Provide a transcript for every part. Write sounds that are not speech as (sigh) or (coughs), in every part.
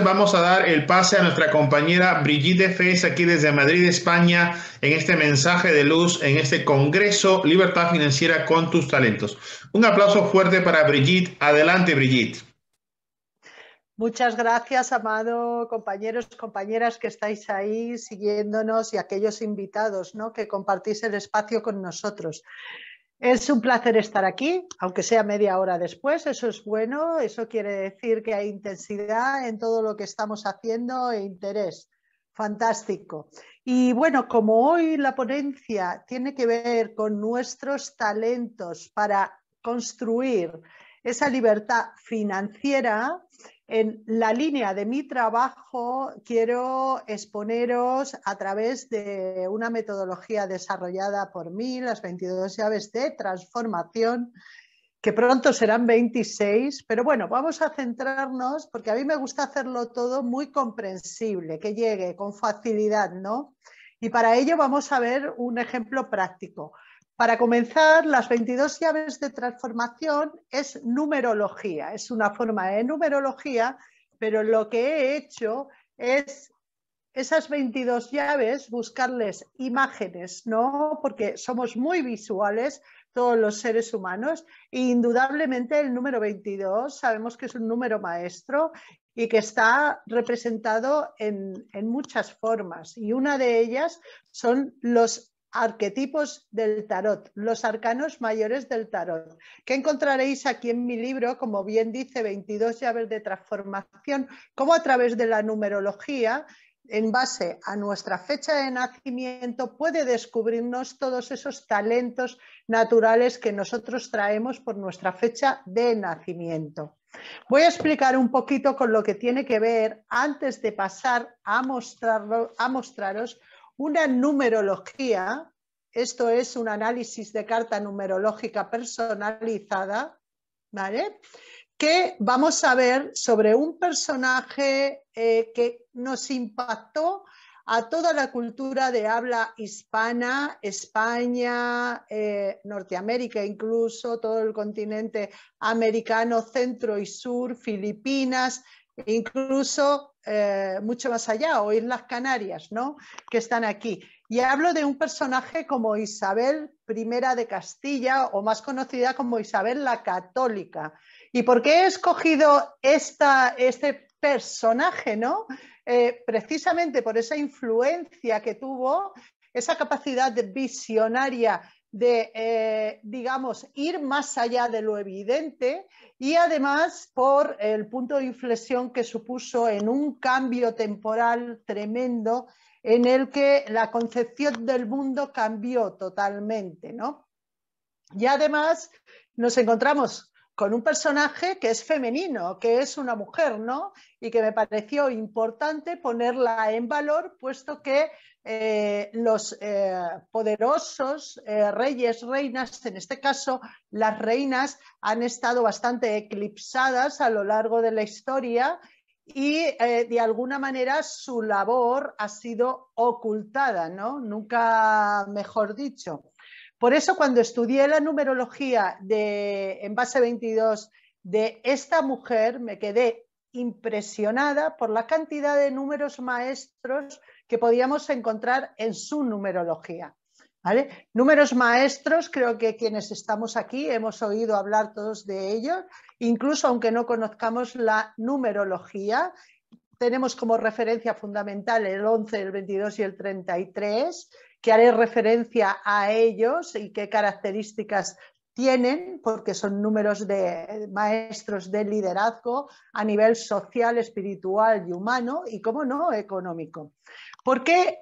vamos a dar el pase a nuestra compañera Brigitte Fez aquí desde Madrid, España, en este mensaje de luz, en este Congreso Libertad Financiera con tus talentos. Un aplauso fuerte para Brigitte. Adelante, Brigitte. Muchas gracias, amado compañeros, compañeras que estáis ahí siguiéndonos y aquellos invitados ¿no? que compartís el espacio con nosotros. Es un placer estar aquí, aunque sea media hora después, eso es bueno, eso quiere decir que hay intensidad en todo lo que estamos haciendo e interés. Fantástico. Y bueno, como hoy la ponencia tiene que ver con nuestros talentos para construir esa libertad financiera. En la línea de mi trabajo quiero exponeros a través de una metodología desarrollada por mí, las 22 llaves de transformación, que pronto serán 26, pero bueno, vamos a centrarnos porque a mí me gusta hacerlo todo muy comprensible, que llegue con facilidad, ¿no? Y para ello vamos a ver un ejemplo práctico. Para comenzar, las 22 llaves de transformación es numerología, es una forma de numerología, pero lo que he hecho es esas 22 llaves, buscarles imágenes, ¿no? Porque somos muy visuales todos los seres humanos e indudablemente el número 22 sabemos que es un número maestro y que está representado en, en muchas formas y una de ellas son los Arquetipos del tarot, los arcanos mayores del tarot, que encontraréis aquí en mi libro, como bien dice, 22 llaves de transformación, como a través de la numerología, en base a nuestra fecha de nacimiento, puede descubrirnos todos esos talentos naturales que nosotros traemos por nuestra fecha de nacimiento. Voy a explicar un poquito con lo que tiene que ver antes de pasar a, a mostraros una numerología, esto es un análisis de carta numerológica personalizada, ¿vale? Que vamos a ver sobre un personaje eh, que nos impactó a toda la cultura de habla hispana, España, eh, Norteamérica incluso, todo el continente americano, centro y sur, Filipinas, incluso eh, mucho más allá, o Islas Canarias, ¿no? que están aquí. Y hablo de un personaje como Isabel I de Castilla, o más conocida como Isabel la Católica. ¿Y por qué he escogido esta, este personaje? ¿no? Eh, precisamente por esa influencia que tuvo, esa capacidad de visionaria de, eh, digamos, ir más allá de lo evidente y además por el punto de inflexión que supuso en un cambio temporal tremendo en el que la concepción del mundo cambió totalmente, ¿no? Y además nos encontramos con un personaje que es femenino, que es una mujer, ¿no? Y que me pareció importante ponerla en valor, puesto que eh, los eh, poderosos eh, reyes, reinas, en este caso las reinas han estado bastante eclipsadas a lo largo de la historia y de alguna manera su labor ha sido ocultada, ¿no? Nunca mejor dicho. Por eso cuando estudié la numerología de, en base 22 de esta mujer me quedé impresionada por la cantidad de números maestros que podíamos encontrar en su numerología. Números maestros, creo que quienes estamos aquí hemos oído hablar todos de ellos, incluso aunque no conozcamos la numerología, tenemos como referencia fundamental el 11, el 22 y el 33, que haré referencia a ellos y qué características tienen, porque son números de maestros de liderazgo a nivel social, espiritual y humano, y cómo no, económico. ¿Por qué,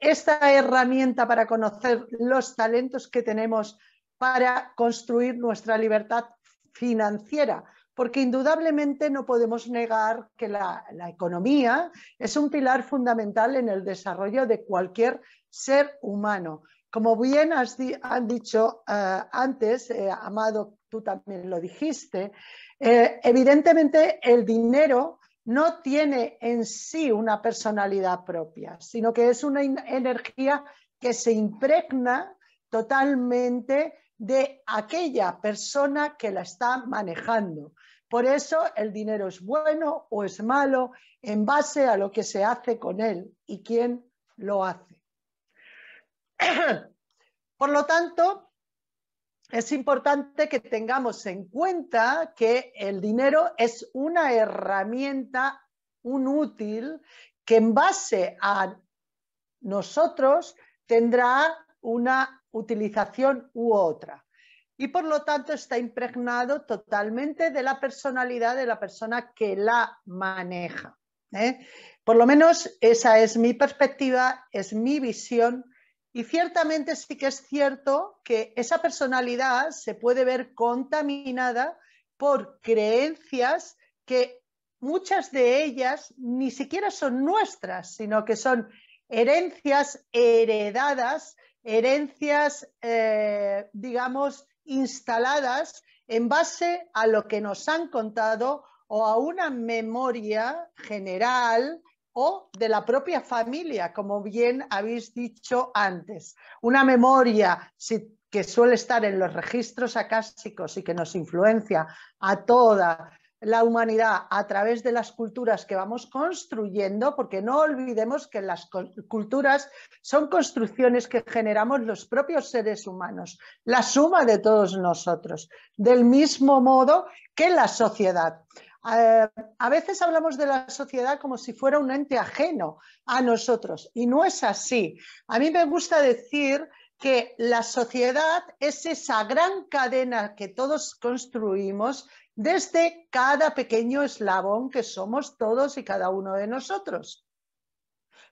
esta herramienta para conocer los talentos que tenemos para construir nuestra libertad financiera? Porque indudablemente no podemos negar que la economía es un pilar fundamental en el desarrollo de cualquier ser humano como bien han dicho eh, antes, eh, Amado, tú también lo dijiste, eh, evidentemente el dinero no tiene en sí una personalidad propia, sino que es una energía que se impregna totalmente de aquella persona que la está manejando. Por eso el dinero es bueno o es malo en base a lo que se hace con él y quién lo hace. (coughs) Por lo tanto, es importante que tengamos en cuenta que el dinero es una herramienta, un útil, que en base a nosotros tendrá una utilización u otra. Y por lo tanto está impregnado totalmente de la personalidad de la persona que la maneja. ¿eh? Por lo menos esa es mi perspectiva, es mi visión y ciertamente sí que es cierto que esa personalidad se puede ver contaminada por creencias que muchas de ellas ni siquiera son nuestras, sino que son herencias heredadas, herencias, eh, digamos, instaladas en base a lo que nos han contado o a una memoria general o de la propia familia, como bien habéis dicho antes. Una memoria que suele estar en los registros acásicos y que nos influencia a toda la humanidad a través de las culturas que vamos construyendo, porque no olvidemos que las culturas son construcciones que generamos los propios seres humanos, la suma de todos nosotros, del mismo modo que la sociedad. Eh, a veces hablamos de la sociedad como si fuera un ente ajeno a nosotros y no es así. A mí me gusta decir que la sociedad es esa gran cadena que todos construimos desde cada pequeño eslabón que somos todos y cada uno de nosotros.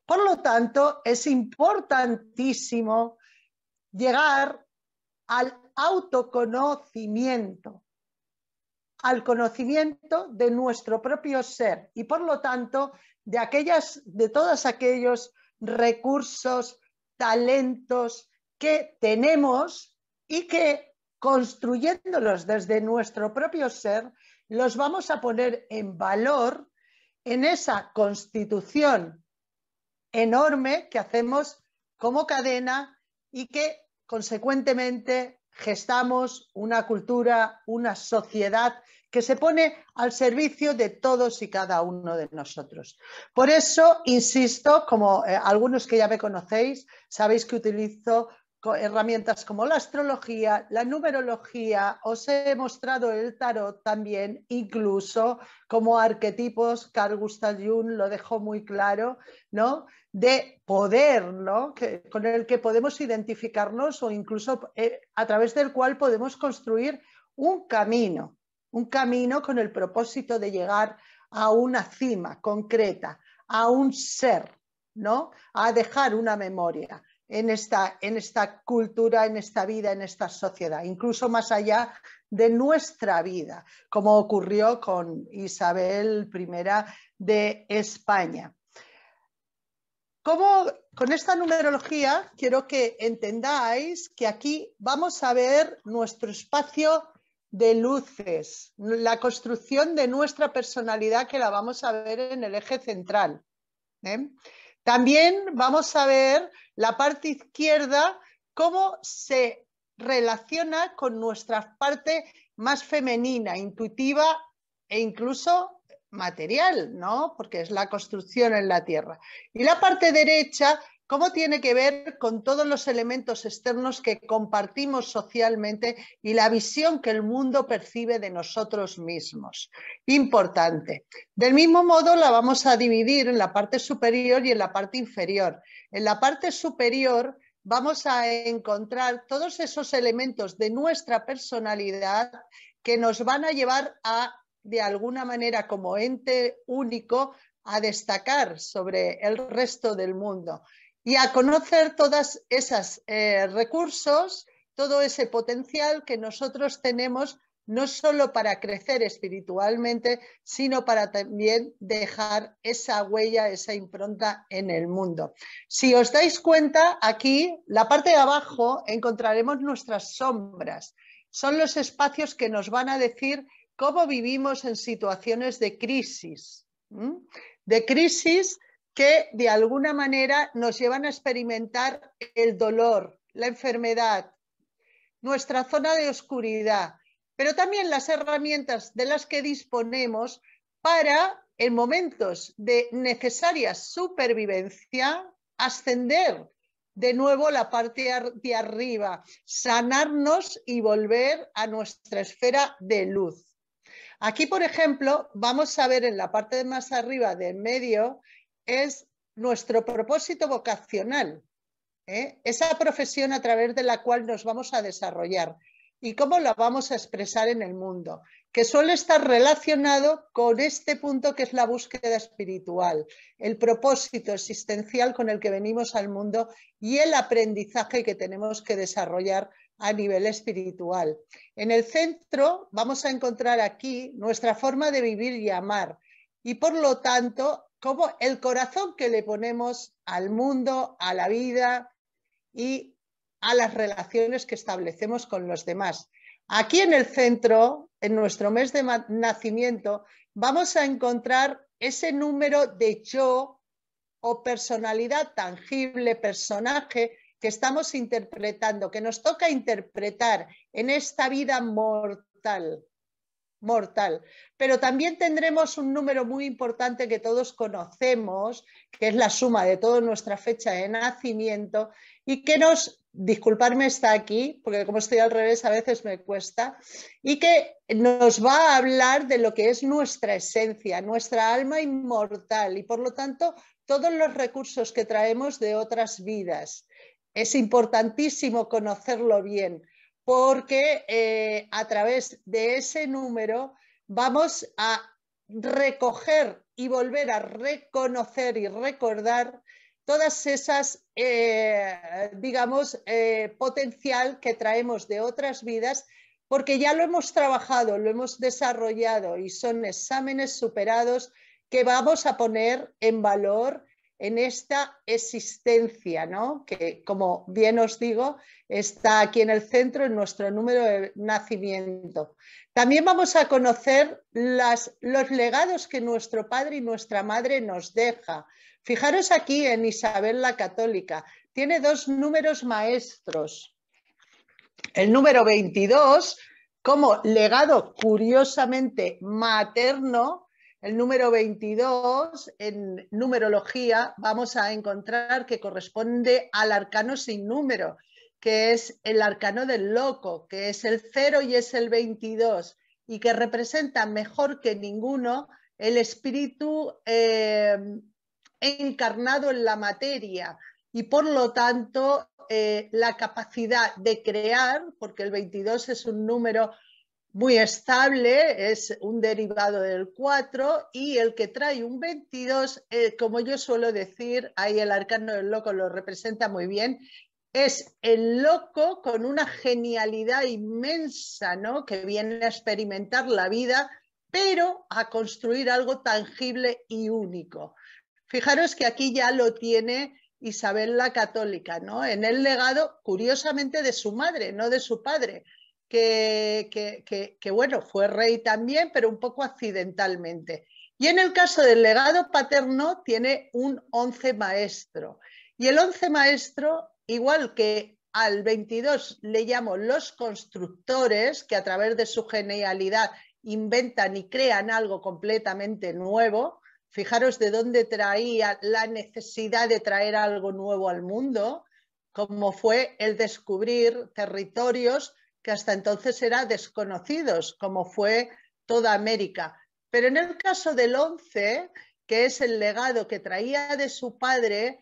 Por lo tanto, es importantísimo llegar al autoconocimiento, al conocimiento de nuestro propio ser y por lo tanto de aquellas de todos aquellos recursos, talentos que tenemos y que construyéndolos desde nuestro propio ser los vamos a poner en valor en esa constitución enorme que hacemos como cadena y que consecuentemente gestamos una cultura, una sociedad que se pone al servicio de todos y cada uno de nosotros. Por eso, insisto, como eh, algunos que ya me conocéis, sabéis que utilizo herramientas como la astrología, la numerología, os he mostrado el tarot también, incluso como arquetipos, Carl Gustav Jung lo dejó muy claro, ¿no? De poder, con el que podemos identificarnos o incluso eh, a través del cual podemos construir un camino, un camino con el propósito de llegar a una cima concreta, a un ser, ¿no? A dejar una memoria en esta, cultura, en esta vida, en esta sociedad, incluso más allá de nuestra vida, como ocurrió con Isabel I de España. con esta numerología quiero que entendáis que aquí vamos a ver nuestro espacio de luces, la construcción de nuestra personalidad que la vamos a ver en el eje central. ¿eh? También vamos a ver la parte izquierda, cómo se relaciona con nuestra parte más femenina, intuitiva e incluso material, ¿no? Porque es la construcción en la tierra. Y la parte derecha, cómo tiene que ver con todos los elementos externos que compartimos socialmente y la visión que el mundo percibe de nosotros mismos. Importante. Del mismo modo, la vamos a dividir en la parte superior y en la parte inferior. En la parte superior vamos a encontrar todos esos elementos de nuestra personalidad que nos van a llevar a, de alguna manera, como ente único, a destacar sobre el resto del mundo y a conocer todos esos eh, recursos, todo ese potencial que nosotros tenemos no solo para crecer espiritualmente, sino para también dejar esa huella, esa impronta en el mundo. Si os dais cuenta, aquí, la parte de abajo, encontraremos nuestras sombras. Son los espacios que nos van a decir cómo vivimos en situaciones de crisis, de crisis que de alguna manera nos llevan a experimentar el dolor, la enfermedad, nuestra zona de oscuridad, pero también las herramientas de las que disponemos para, en momentos de necesaria supervivencia, ascender de nuevo la parte de arriba, sanarnos y volver a nuestra esfera de luz. Aquí, por ejemplo, vamos a ver en la parte de más arriba de medio, es nuestro propósito vocacional, ¿eh? esa profesión a través de la cual nos vamos a desarrollar y cómo la vamos a expresar en el mundo, que suele estar relacionado con este punto que es la búsqueda espiritual, el propósito existencial con el que venimos al mundo y el aprendizaje que tenemos que desarrollar a nivel espiritual. En el centro vamos a encontrar aquí nuestra forma de vivir y amar y por lo tanto como el corazón que le ponemos al mundo, a la vida y a las relaciones que establecemos con los demás. Aquí en el centro, en nuestro mes de nacimiento, vamos a encontrar ese número de yo o personalidad tangible, personaje que estamos interpretando, que nos toca interpretar en esta vida mortal mortal. Pero también tendremos un número muy importante que todos conocemos, que es la suma de toda nuestra fecha de nacimiento y que nos disculparme está aquí, porque como estoy al revés a veces me cuesta, y que nos va a hablar de lo que es nuestra esencia, nuestra alma inmortal y por lo tanto todos los recursos que traemos de otras vidas. Es importantísimo conocerlo bien porque eh, a través de ese número vamos a recoger y volver a reconocer y recordar todas esas, eh, digamos, eh, potencial que traemos de otras vidas, porque ya lo hemos trabajado, lo hemos desarrollado y son exámenes superados que vamos a poner en valor en esta existencia, ¿no? que como bien os digo, está aquí en el centro, en nuestro número de nacimiento. También vamos a conocer los legados que nuestro padre y nuestra madre nos deja, Fijaros aquí en Isabel la Católica, tiene dos números maestros. El número 22 como legado curiosamente materno, el número 22 en numerología vamos a encontrar que corresponde al arcano sin número, que es el arcano del loco, que es el 0 y es el 22, y que representa mejor que ninguno el espíritu eh, encarnado en la materia y por lo tanto eh, la capacidad de crear, porque el 22 es un número muy estable, es un derivado del 4 y el que trae un 22, eh, como yo suelo decir, ahí el arcano del loco lo representa muy bien, es el loco con una genialidad inmensa, ¿no? Que viene a experimentar la vida, pero a construir algo tangible y único. Fijaros que aquí ya lo tiene Isabel la Católica, ¿no? En el legado, curiosamente, de su madre, no de su padre, que, que, que, bueno, fue rey también, pero un poco accidentalmente. Y en el caso del legado paterno, tiene un once maestro. Y el once maestro, igual que al 22 le llamo los constructores, que a través de su genialidad inventan y crean algo completamente nuevo, fijaros de dónde traía la necesidad de traer algo nuevo al mundo, como fue el descubrir territorios que hasta entonces eran desconocidos, como fue toda América. Pero en el caso del 11, que es el legado que traía de su padre,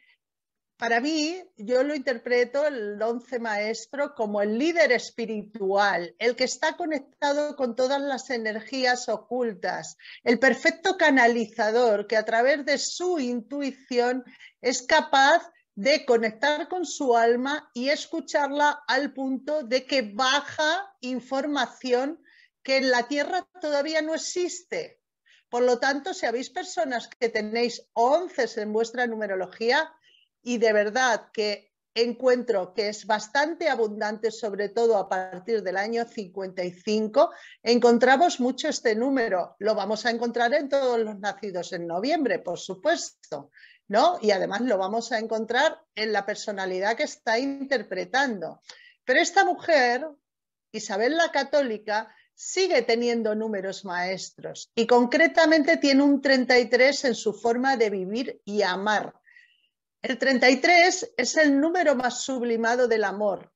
para mí, yo lo interpreto el once maestro como el líder espiritual, el que está conectado con todas las energías ocultas, el perfecto canalizador que a través de su intuición es capaz de conectar con su alma y escucharla al punto de que baja información que en la Tierra todavía no existe. Por lo tanto, si habéis personas que tenéis once en vuestra numerología, y de verdad que encuentro que es bastante abundante, sobre todo a partir del año 55, encontramos mucho este número. Lo vamos a encontrar en todos los nacidos en noviembre, por supuesto, ¿no? Y además lo vamos a encontrar en la personalidad que está interpretando. Pero esta mujer, Isabel la Católica, sigue teniendo números maestros y concretamente tiene un 33 en su forma de vivir y amar el 33 es el número más sublimado del amor.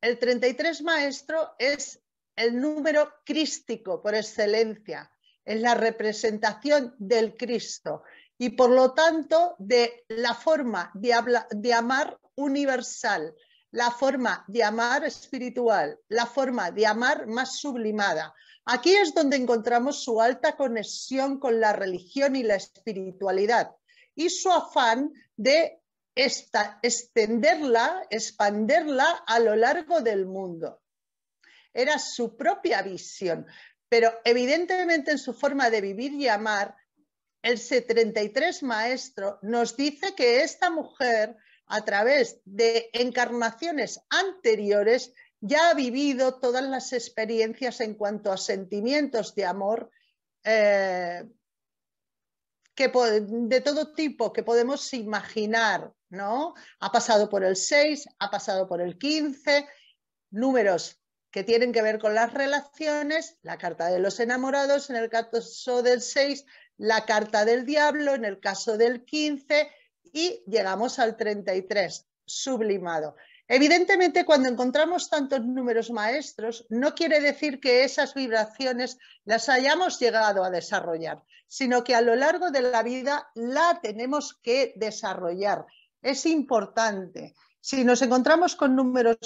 El 33 maestro es el número crístico por excelencia, es la representación del Cristo y por lo tanto de la forma de, de amar universal, la forma de amar espiritual, la forma de amar más sublimada. Aquí es donde encontramos su alta conexión con la religión y la espiritualidad y su afán de extenderla, expanderla a lo largo del mundo. Era su propia visión, pero evidentemente en su forma de vivir y amar, el 73 maestro nos dice que esta mujer, a través de encarnaciones anteriores, ya ha vivido todas las experiencias en cuanto a sentimientos de amor eh, de todo tipo que podemos imaginar, ¿no? Ha pasado por el 6, ha pasado por el 15, números que tienen que ver con las relaciones, la carta de los enamorados en el caso del 6, la carta del diablo en el caso del 15 y llegamos al 33, sublimado. Evidentemente, cuando encontramos tantos números maestros, no quiere decir que esas vibraciones las hayamos llegado a desarrollar, sino que a lo largo de la vida la tenemos que desarrollar. Es importante. Si nos encontramos con números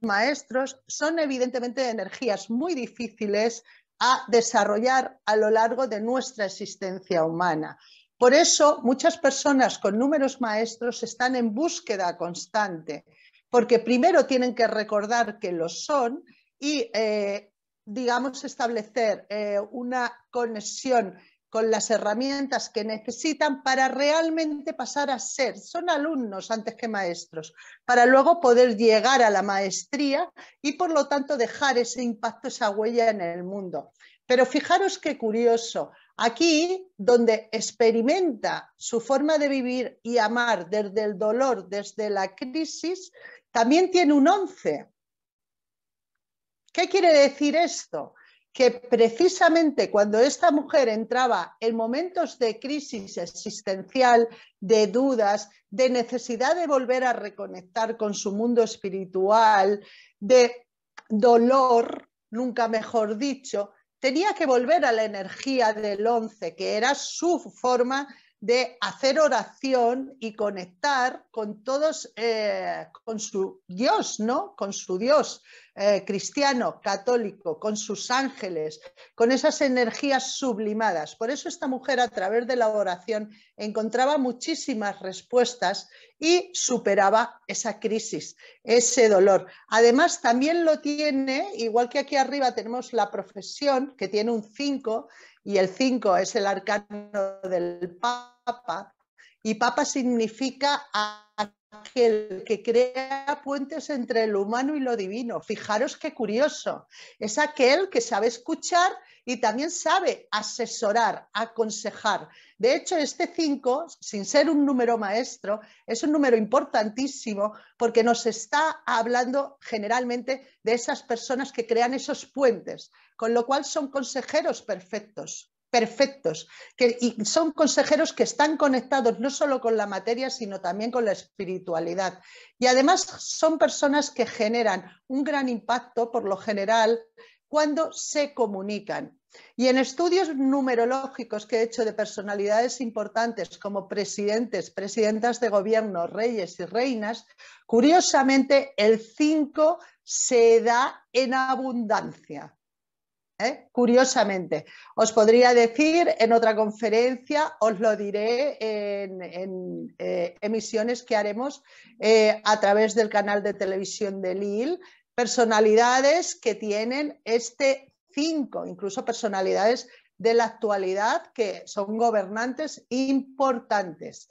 maestros, son evidentemente energías muy difíciles a desarrollar a lo largo de nuestra existencia humana. Por eso, muchas personas con números maestros están en búsqueda constante porque primero tienen que recordar que lo son y, eh, digamos, establecer eh, una conexión con las herramientas que necesitan para realmente pasar a ser, son alumnos antes que maestros, para luego poder llegar a la maestría y por lo tanto dejar ese impacto, esa huella en el mundo. Pero fijaros qué curioso, Aquí, donde experimenta su forma de vivir y amar desde el dolor, desde la crisis, también tiene un 11. ¿Qué quiere decir esto? Que precisamente cuando esta mujer entraba en momentos de crisis existencial, de dudas, de necesidad de volver a reconectar con su mundo espiritual, de dolor, nunca mejor dicho, tenía que volver a la energía del 11, que era su forma de hacer oración y conectar con todos, eh, con su Dios, ¿no? Con su Dios eh, cristiano, católico, con sus ángeles, con esas energías sublimadas. Por eso esta mujer a través de la oración encontraba muchísimas respuestas y superaba esa crisis, ese dolor. Además, también lo tiene, igual que aquí arriba tenemos la profesión, que tiene un 5, y el 5 es el arcano del Papa, y Papa significa aquel que crea puentes entre lo humano y lo divino. Fijaros qué curioso, es aquel que sabe escuchar y también sabe asesorar, aconsejar. De hecho, este 5, sin ser un número maestro, es un número importantísimo porque nos está hablando generalmente de esas personas que crean esos puentes, con lo cual son consejeros perfectos perfectos, que, y son consejeros que están conectados no solo con la materia, sino también con la espiritualidad. Y además son personas que generan un gran impacto, por lo general, cuando se comunican. Y en estudios numerológicos que he hecho de personalidades importantes como presidentes, presidentas de gobierno, reyes y reinas, curiosamente el 5 se da en abundancia. ¿eh? Curiosamente, os podría decir en otra conferencia, os lo diré en, eh, emisiones que haremos eh, a través del canal de televisión de Lille, personalidades que tienen este 5, incluso personalidades de la actualidad que son gobernantes importantes.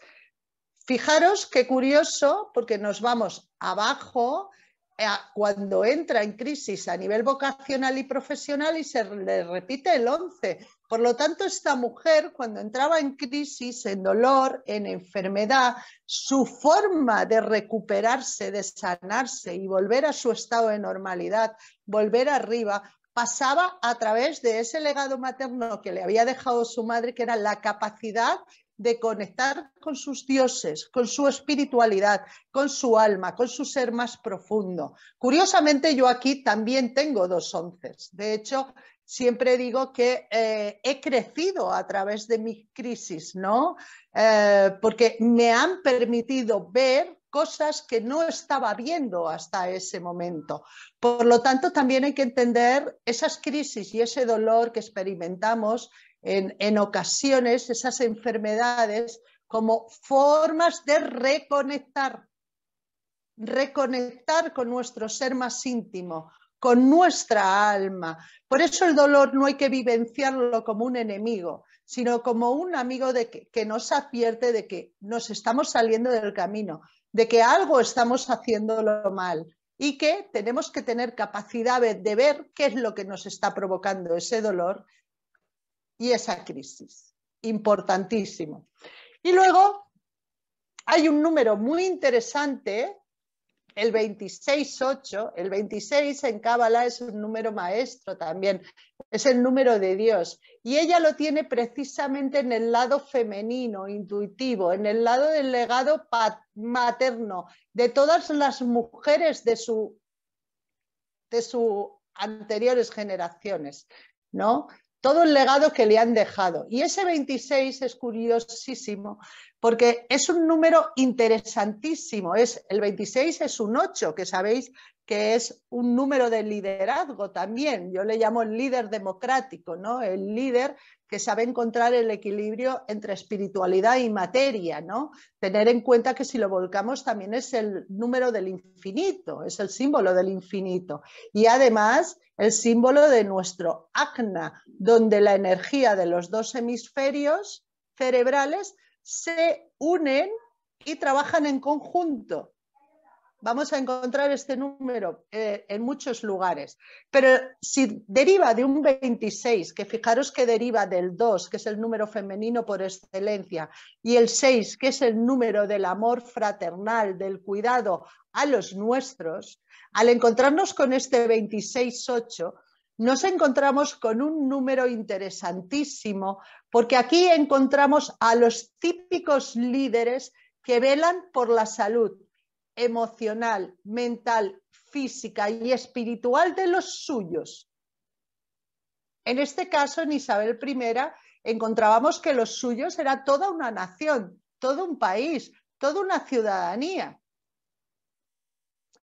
Fijaros qué curioso, porque nos vamos abajo cuando entra en crisis a nivel vocacional y profesional y se le repite el 11. Por lo tanto, esta mujer cuando entraba en crisis, en dolor, en enfermedad, su forma de recuperarse, de sanarse y volver a su estado de normalidad, volver arriba, pasaba a través de ese legado materno que le había dejado su madre, que era la capacidad de conectar con sus dioses, con su espiritualidad, con su alma, con su ser más profundo. Curiosamente, yo aquí también tengo dos onces. De hecho, siempre digo que eh, he crecido a través de mis crisis, ¿no? Eh, porque me han permitido ver cosas que no estaba viendo hasta ese momento. Por lo tanto, también hay que entender esas crisis y ese dolor que experimentamos en, en ocasiones, esas enfermedades, como formas de reconectar, reconectar con nuestro ser más íntimo, con nuestra alma. Por eso el dolor no hay que vivenciarlo como un enemigo, sino como un amigo de que, nos advierte de que nos estamos saliendo del camino, de que algo estamos haciéndolo mal y que tenemos que tener capacidad de ver qué es lo que nos está provocando ese dolor y esa crisis. Importantísimo. Y luego hay un número muy interesante el 26-8, el 26 en Cábala es un número maestro también, es el número de Dios. Y ella lo tiene precisamente en el lado femenino, intuitivo, en el lado del legado materno de todas las mujeres de sus de su anteriores generaciones, ¿no? todo el legado que le han dejado. Y ese 26 es curiosísimo porque es un número interesantísimo. Es, el 26 es un 8, que sabéis que es un número de liderazgo también. Yo le llamo el líder democrático, ¿no? El líder que sabe encontrar el equilibrio entre espiritualidad y materia, ¿no? Tener en cuenta que si lo volcamos también es el número del infinito, es el símbolo del infinito. Y además el símbolo de nuestro acna, donde la energía de los dos hemisferios cerebrales se unen y trabajan en conjunto vamos a encontrar este número eh, en muchos lugares. Pero si deriva de un 26, que fijaros que deriva del 2, que es el número femenino por excelencia, y el 6, que es el número del amor fraternal, del cuidado a los nuestros, al encontrarnos con este 26-8, nos encontramos con un número interesantísimo, porque aquí encontramos a los típicos líderes que velan por la salud, emocional, mental, física y espiritual de los suyos. En este caso, en Isabel I, encontrábamos que los suyos era toda una nación, todo un país, toda una ciudadanía.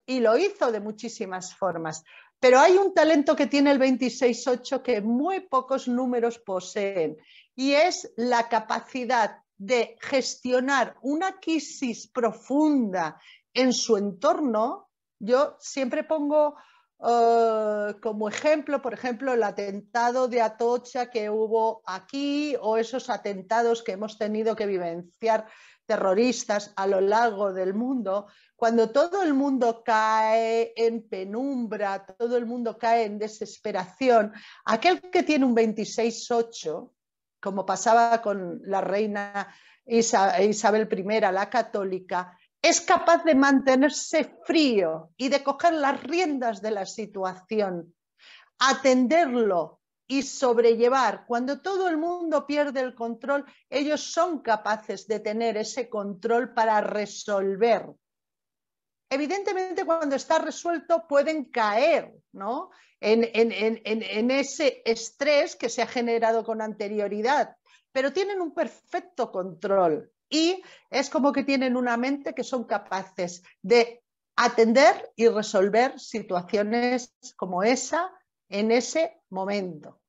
Y lo hizo de muchísimas formas. Pero hay un talento que tiene el 26-8 que muy pocos números poseen y es la capacidad de gestionar una crisis profunda en su entorno, yo siempre pongo eh, como ejemplo, por ejemplo, el atentado de Atocha que hubo aquí o esos atentados que hemos tenido que vivenciar terroristas a lo largo del mundo, cuando todo el mundo cae en penumbra, todo el mundo cae en desesperación, aquel que tiene un 26-8, como pasaba con la reina Isabel I, la católica, es capaz de mantenerse frío y de coger las riendas de la situación, atenderlo y sobrellevar. Cuando todo el mundo pierde el control, ellos son capaces de tener ese control para resolver. Evidentemente, cuando está resuelto, pueden caer ¿no? en, en ese estrés que se ha generado con anterioridad, pero tienen un perfecto control y es como que tienen una mente que son capaces de atender y resolver situaciones como esa en ese momento.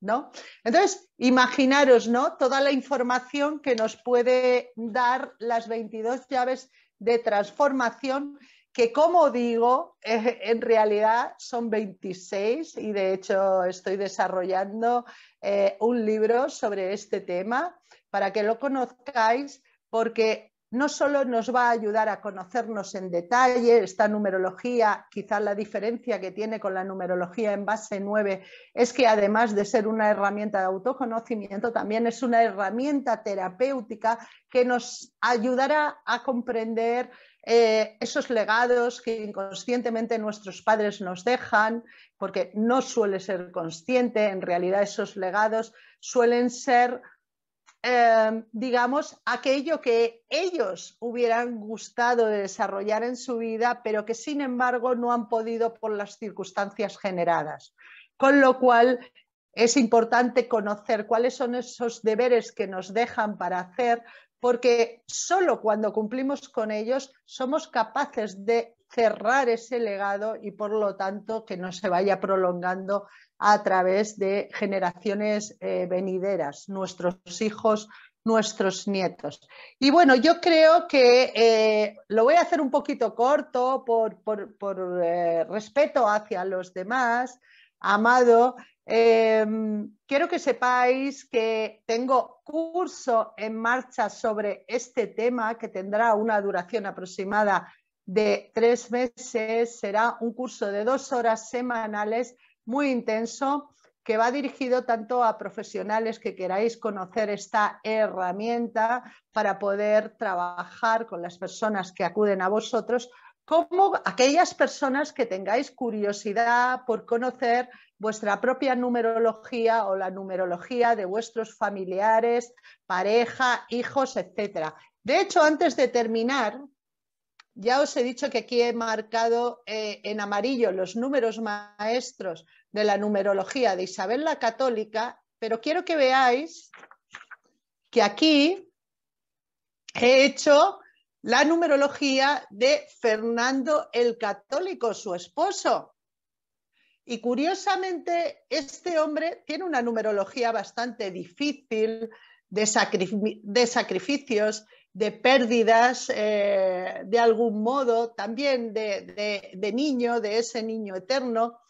¿No? Entonces, imaginaros ¿no? toda la información que nos puede dar las 22 llaves de transformación, que como digo, (laughs) en realidad son 26 y de hecho estoy desarrollando eh, un libro sobre este tema para que lo conozcáis, porque no solo nos va a ayudar a conocernos en detalle, esta numerología, quizás la diferencia que tiene con la numerología en base 9 es que además de ser una herramienta de autoconocimiento, también es una herramienta terapéutica que nos ayudará a comprender eh, esos legados que inconscientemente nuestros padres nos dejan, porque no suele ser consciente, en realidad esos legados suelen ser Em, digamos, aquello que ellos hubieran gustado de desarrollar en su vida, pero que sin embargo no han podido por las circunstancias generadas. Con lo cual, es importante conocer cuáles son esos deberes que nos dejan para hacer porque solo cuando cumplimos con ellos somos capaces de cerrar ese legado y por lo tanto que no se vaya prolongando a través de generaciones eh, venideras, nuestros hijos, nuestros nietos. Y bueno, yo creo que eh, lo voy a hacer un poquito corto por, eh, respeto hacia los demás. Amado, Em, quiero que sepáis que tengo curso en marcha sobre este tema que tendrá una duración aproximada de tres meses. Será un curso de dos horas semanales muy intenso que va dirigido tanto a profesionales que queráis conocer esta herramienta para poder trabajar con las personas que acuden a vosotros, como aquellas personas que tengáis curiosidad por conocer vuestra propia numerología o la numerología de vuestros familiares, pareja, hijos, etc. De hecho, antes de terminar, ya os he dicho que aquí he marcado eh, en amarillo los números maestros de la numerología de Isabel la Católica, pero quiero que veáis que aquí he hecho la numerología de Fernando el Católico, su esposo. Y curiosamente, este hombre tiene una numerología bastante difícil de, sacrificios, de pérdidas, eh, de algún modo, también de, niño, de ese niño eterno.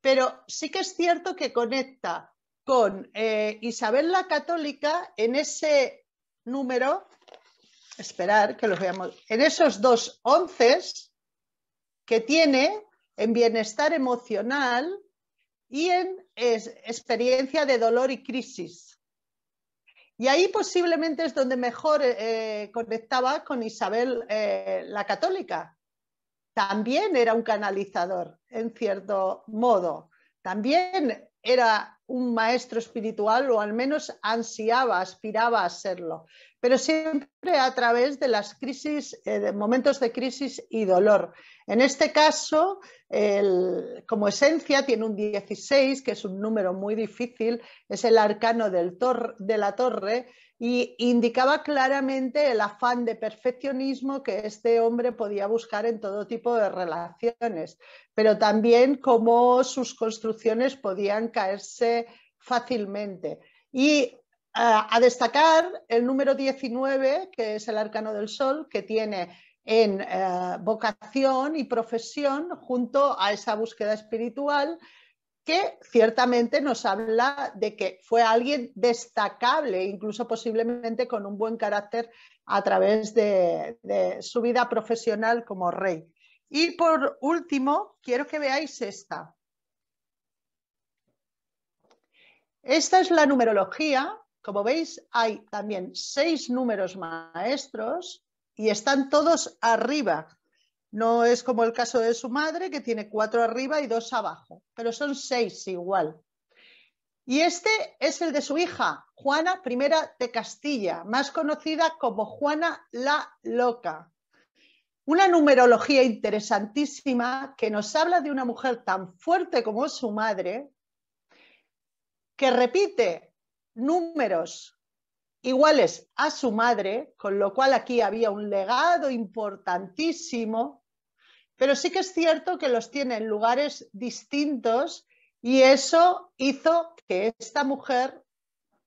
Pero sí que es cierto que conecta con eh, Isabel la Católica en ese número, esperar que los veamos, en esos dos onces que tiene en bienestar emocional y en experiencia de dolor y crisis. Y ahí posiblemente es donde mejor eh, eh, conectaba con Isabel eh, la católica. También era un canalizador, en cierto modo. También era un maestro espiritual o al menos ansiaba, aspiraba a serlo, pero siempre a través de las crisis, eh, de momentos de crisis y dolor. En este caso, el, como esencia tiene un 16, que es un número muy difícil, es el arcano del de la torre y indicaba claramente el afán de perfeccionismo que este hombre podía buscar en todo tipo de relaciones, pero también cómo sus construcciones podían caerse fácilmente. Y ah, a destacar el número 19, que es el Arcano del Sol, que tiene en eh, vocación y profesión junto a esa búsqueda espiritual que ciertamente nos habla de que fue alguien destacable, incluso posiblemente con un buen carácter a través de, su vida profesional como rey. Y por último, quiero que veáis esta. Esta es la numerología. Como veis, hay también seis números maestros y están todos arriba. No es como el caso de su madre, que tiene cuatro arriba y dos abajo, pero son seis igual. Y este es el de su hija, Juana I de Castilla, más conocida como Juana la Loca. Una numerología interesantísima que nos habla de una mujer tan fuerte como su madre, que repite números iguales a su madre, con lo cual aquí había un legado importantísimo pero sí que es cierto que los tiene en lugares distintos y eso hizo que esta mujer,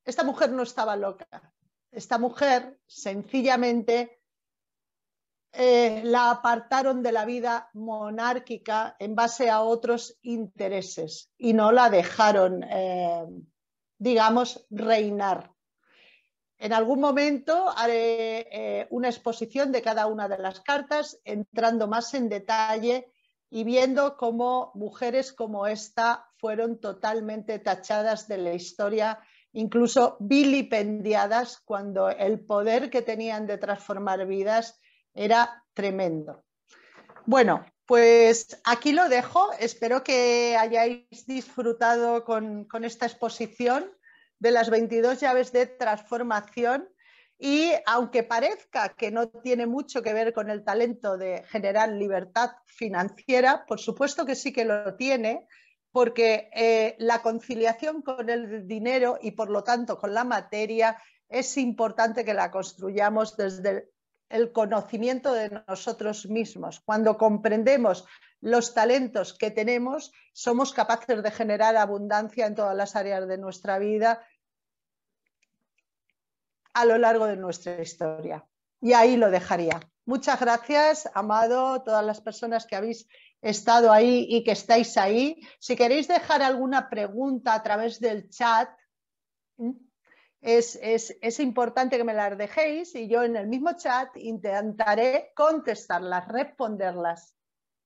esta mujer no estaba loca, esta mujer sencillamente eh, la apartaron de la vida monárquica en base a otros intereses y no la dejaron, eh, digamos, reinar. En algún momento haré eh, una exposición de cada una de las cartas, entrando más en detalle y viendo cómo mujeres como esta fueron totalmente tachadas de la historia, incluso vilipendiadas cuando el poder que tenían de transformar vidas era tremendo. Bueno, pues aquí lo dejo. Espero que hayáis disfrutado con esta exposición de las 22 llaves de transformación y aunque parezca que no tiene mucho que ver con el talento de generar libertad financiera, por supuesto que sí que lo tiene, porque eh, la conciliación con el dinero y por lo tanto con la materia es importante que la construyamos desde el conocimiento de nosotros mismos. Cuando comprendemos los talentos que tenemos, somos capaces de generar abundancia en todas las áreas de nuestra vida a lo largo de nuestra historia. Y ahí lo dejaría. Muchas gracias, Amado, todas las personas que habéis estado ahí y que estáis ahí. Si queréis dejar alguna pregunta a través del chat, es, importante que me las dejéis y yo en el mismo chat intentaré contestarlas, responderlas.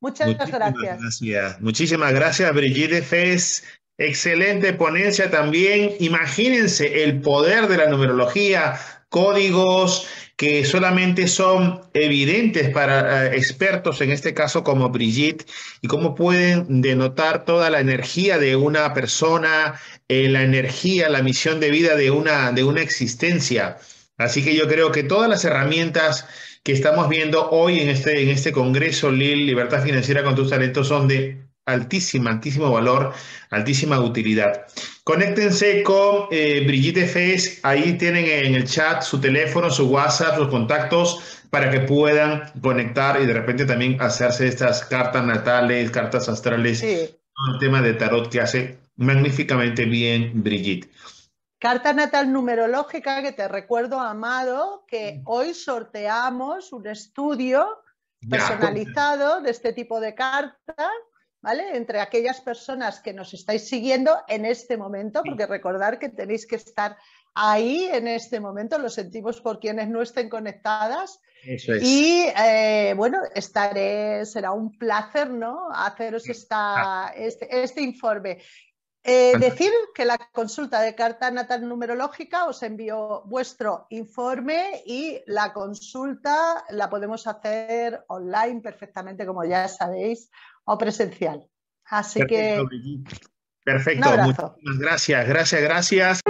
Muchas gracias. gracias. Muchísimas gracias, Brigitte Fez. Excelente ponencia también. Imagínense el poder de la numerología, códigos, que solamente son evidentes para eh, expertos, en este caso como Brigitte, y cómo pueden denotar toda la energía de una persona, eh, la energía, la misión de vida de una, de una existencia. Así que yo creo que todas las herramientas que estamos viendo hoy en este, en este Congreso LIL, Libertad Financiera con tus talentos, son de altísima, altísimo valor, altísima utilidad. Conéctense con eh, Brigitte Face, ahí tienen en el chat su teléfono, su WhatsApp, sus contactos para que puedan conectar y de repente también hacerse estas cartas natales, cartas astrales, el tema de tarot que hace magníficamente bien Brigitte. Carta natal numerológica que te recuerdo, Amado, que mm. hoy sorteamos un estudio personalizado de este tipo de carta entre aquellas personas que nos estáis siguiendo en este momento, porque recordar que tenéis que estar ahí en este momento, lo sentimos por quienes no estén conectadas. Eso es. Y eh, bueno, estaré, será un placer, ¿no? Haceros esta, ah. este, este, informe. Eh, decir que la consulta de carta natal numerológica os envió vuestro informe y la consulta la podemos hacer online perfectamente, como ya sabéis, o presencial. Así que... Perfecto, muchas gracias, gracias, gracias.